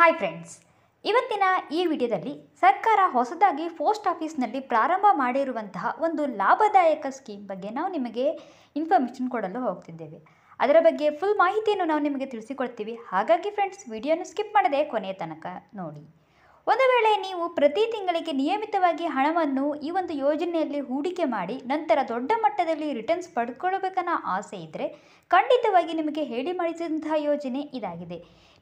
hi friends ಇವತ್ತಿನ ಈ ವಿಡಿಯೋದಲ್ಲಿ ಸರ್ಕಾರ ಹೊಸದಾಗಿ ಪೋಸ್ಟ್ ಆಫೀಸ್ನಲ್ಲಿ ಪ್ರಾರಂಭ ಮಾಡಿರುವಂತಹ ಒಂದು ಲಾಭದಾಯಕ ಸ್ಕೀಮ್ ಬಗ್ಗೆ ನಾವು ನಿಮಗೆ ಇನ್ಫಾರ್ಮೇಷನ್ ಕೊಡಲು ಹೋಗ್ತಿದ್ದೇವೆ ಅದರ ಬಗ್ಗೆ ಫುಲ್ ಮಾಹಿತಿಯನ್ನು ನಾವು ನಿಮಗೆ ತಿಳಿಸಿಕೊಡ್ತೀವಿ ಹಾಗಾಗಿ ಫ್ರೆಂಡ್ಸ್ ವಿಡಿಯೋನ ಸ್ಕಿಪ್ ಮಾಡದೆ ಕೊನೆಯ ತನಕ ನೋಡಿ ಒಂದು ವೇಳೆ ನೀವು ಪ್ರತಿ ತಿಂಗಳಿಗೆ ನಿಯಮಿತವಾಗಿ ಹಣವನ್ನು ಈ ಒಂದು ಯೋಜನೆಯಲ್ಲಿ ಹೂಡಿಕೆ ಮಾಡಿ ನಂತರ ದೊಡ್ಡ ಮಟ್ಟದಲ್ಲಿ ರಿಟರ್ನ್ಸ್ ಪಡ್ಕೊಳ್ಬೇಕನ್ನೋ ಆಸೆ ಇದ್ದರೆ ಖಂಡಿತವಾಗಿ ನಿಮಗೆ ಹೇಳಿ ಮಾಡಿಸಿದಂತಹ ಯೋಜನೆ ಇದಾಗಿದೆ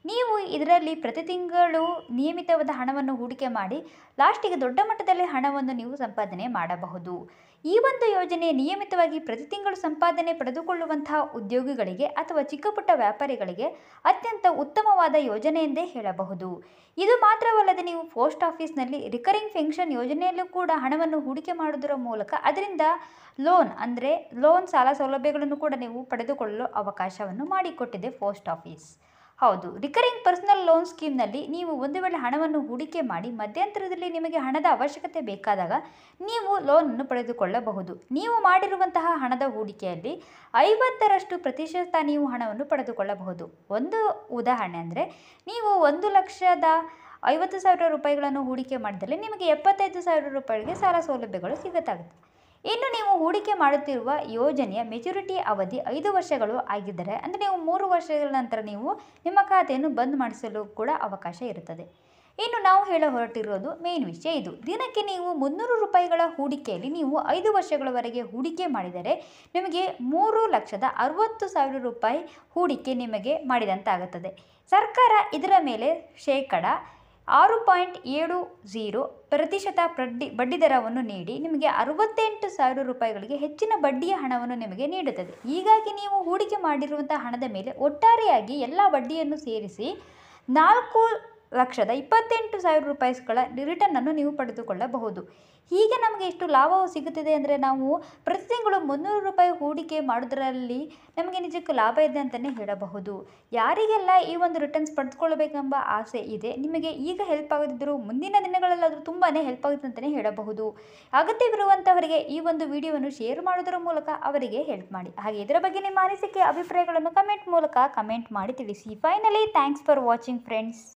ನೀವು ಇದರಲ್ಲಿ ಪ್ರತಿ ತಿಂಗಳು ನಿಯಮಿತವಾದ ಹಣವನ್ನು ಹೂಡಿಕೆ ಮಾಡಿ ಲಾಸ್ಟಿಗೆ ದೊಡ್ಡ ಮಟ್ಟದಲ್ಲಿ ಹಣವನ್ನು ನೀವು ಸಂಪಾದನೆ ಮಾಡಬಹುದು ಈ ಒಂದು ಯೋಜನೆ ನಿಯಮಿತವಾಗಿ ಪ್ರತಿ ತಿಂಗಳು ಸಂಪಾದನೆ ಪಡೆದುಕೊಳ್ಳುವಂತಹ ಉದ್ಯೋಗಿಗಳಿಗೆ ಅಥವಾ ಚಿಕ್ಕಪುಟ್ಟ ವ್ಯಾಪಾರಿಗಳಿಗೆ ಅತ್ಯಂತ ಉತ್ತಮವಾದ ಯೋಜನೆ ಎಂದೇ ಹೇಳಬಹುದು ಇದು ಮಾತ್ರವಲ್ಲದೆ ನೀವು ಪೋಸ್ಟ್ ಆಫೀಸ್ನಲ್ಲಿ ರಿಕರಿಂಗ್ ಪೆನ್ಷನ್ ಯೋಜನೆಯಲ್ಲೂ ಕೂಡ ಹಣವನ್ನು ಹೂಡಿಕೆ ಮಾಡುವುದರ ಮೂಲಕ ಅದರಿಂದ ಲೋನ್ ಅಂದರೆ ಲೋನ್ ಸಾಲ ಸೌಲಭ್ಯಗಳನ್ನು ಕೂಡ ನೀವು ಪಡೆದುಕೊಳ್ಳಲು ಅವಕಾಶವನ್ನು ಮಾಡಿಕೊಟ್ಟಿದೆ ಪೋಸ್ಟ್ ಆಫೀಸ್ ಹೌದು ರಿಕರಿಂಗ್ ಪರ್ಸನಲ್ ಲೋನ್ ಸ್ಕೀಮ್ನಲ್ಲಿ ನೀವು ಒಂದು ವೇಳೆ ಹಣವನ್ನು ಹೂಡಿಕೆ ಮಾಡಿ ಮಧ್ಯಂತರದಲ್ಲಿ ನಿಮಗೆ ಹಣದ ಅವಶ್ಯಕತೆ ಬೇಕಾದಾಗ ನೀವು ಲೋನನ್ನು ಪಡೆದುಕೊಳ್ಳಬಹುದು ನೀವು ಮಾಡಿರುವಂತಹ ಹಣದ ಹೂಡಿಕೆಯಲ್ಲಿ ಐವತ್ತರಷ್ಟು ಪ್ರತಿಶತ ನೀವು ಹಣವನ್ನು ಪಡೆದುಕೊಳ್ಳಬಹುದು ಒಂದು ಉದಾಹರಣೆ ಅಂದರೆ ನೀವು ಒಂದು ಲಕ್ಷದ ಐವತ್ತು ಸಾವಿರ ರೂಪಾಯಿಗಳನ್ನು ಹೂಡಿಕೆ ಮಾಡಿದಲ್ಲಿ ನಿಮಗೆ ಎಪ್ಪತ್ತೈದು ಸಾವಿರ ರೂಪಾಯಿಗೆ ಸಾಲ ಸೌಲಭ್ಯಗಳು ಸಿಗತ್ತಾಗುತ್ತೆ ಇನ್ನು ನೀವು ಹೂಡಿಕೆ ಮಾಡುತ್ತಿರುವ ಯೋಜನೆಯ ಮೆಚುರಿಟಿ ಅವಧಿ ಐದು ವರ್ಷಗಳು ಆಗಿದ್ದರೆ ಅಂದರೆ ನೀವು ಮೂರು ವರ್ಷಗಳ ನಂತರ ನೀವು ನಿಮ್ಮ ಖಾತೆಯನ್ನು ಬಂದ್ ಮಾಡಿಸಲು ಕೂಡ ಅವಕಾಶ ಇರುತ್ತದೆ ಇನ್ನು ನಾವು ಹೇಳ ಹೊರಟಿರೋದು ಮೇನ್ ವಿಷಯ ಇದು ದಿನಕ್ಕೆ ನೀವು ಮುನ್ನೂರು ರೂಪಾಯಿಗಳ ಹೂಡಿಕೆಯಲ್ಲಿ ನೀವು ಐದು ವರ್ಷಗಳವರೆಗೆ ಹೂಡಿಕೆ ಮಾಡಿದರೆ ನಿಮಗೆ ಮೂರು ಲಕ್ಷದ ಅರುವತ್ತು ಸಾವಿರ ರೂಪಾಯಿ ಹೂಡಿಕೆ ನಿಮಗೆ ಮಾಡಿದಂತಾಗುತ್ತದೆ ಸರ್ಕಾರ ಇದರ ಮೇಲೆ ಶೇಕಡ ಆರು ಪಾಯಿಂಟ್ ಏಳು ಝೀರೋ ಪ್ರತಿಶತ ಬಡ್ಡಿ ಬಡ್ಡಿದರವನ್ನು ನೀಡಿ ನಿಮಗೆ ಅರವತ್ತೆಂಟು ಸಾವಿರ ರೂಪಾಯಿಗಳಿಗೆ ಹೆಚ್ಚಿನ ಬಡ್ಡಿಯ ಹಣವನ್ನು ನಿಮಗೆ ನೀಡುತ್ತದೆ ಹೀಗಾಗಿ ನೀವು ಹೂಡಿಕೆ ಮಾಡಿರುವಂಥ ಹಣದ ಮೇಲೆ ಒಟ್ಟಾರೆಯಾಗಿ ಎಲ್ಲ ಬಡ್ಡಿಯನ್ನು ಸೇರಿಸಿ ನಾಲ್ಕು ಲಕ್ಷದ ಇಪ್ಪತ್ತೆಂಟು ಸಾವಿರ ರೂಪಾಯಿಗಳ ರಿಟರ್ನನ್ನು ನೀವು ಪಡೆದುಕೊಳ್ಳಬಹುದು ಹೀಗೆ ನಮಗೆ ಎಷ್ಟು ಲಾಭವು ಸಿಗುತ್ತಿದೆ ಅಂದರೆ ನಾವು ಪ್ರತಿ ತಿಂಗಳು ಮುನ್ನೂರು ರೂಪಾಯಿ ಹೂಡಿಕೆ ಮಾಡೋದರಲ್ಲಿ ನಮಗೆ ನಿಜಕ್ಕೂ ಲಾಭ ಇದೆ ಅಂತಲೇ ಹೇಳಬಹುದು ಯಾರಿಗೆಲ್ಲ ಈ ಒಂದು ರಿಟರ್ನ್ಸ್ ಪಡೆದುಕೊಳ್ಳಬೇಕೆಂಬ ಆಸೆ ಇದೆ ನಿಮಗೆ ಈಗ ಹೆಲ್ಪ್ ಆಗದಿದ್ದರೂ ಮುಂದಿನ ದಿನಗಳಲ್ಲಾದರೂ ತುಂಬಾ ಹೆಲ್ಪ್ ಆಗುತ್ತೆ ಅಂತಲೇ ಹೇಳಬಹುದು ಅಗತ್ಯವಿರುವಂಥವರಿಗೆ ಈ ಒಂದು ವಿಡಿಯೋವನ್ನು ಶೇರ್ ಮಾಡೋದರ ಮೂಲಕ ಅವರಿಗೆ ಹೆಲ್ಪ್ ಮಾಡಿ ಹಾಗೆ ಇದರ ಬಗ್ಗೆ ನಿಮ್ಮ ಅನಿಸಿಕೆ ಅಭಿಪ್ರಾಯಗಳನ್ನು ಕಮೆಂಟ್ ಮೂಲಕ ಕಮೆಂಟ್ ಮಾಡಿ ತಿಳಿಸಿ finally thanks for watching friends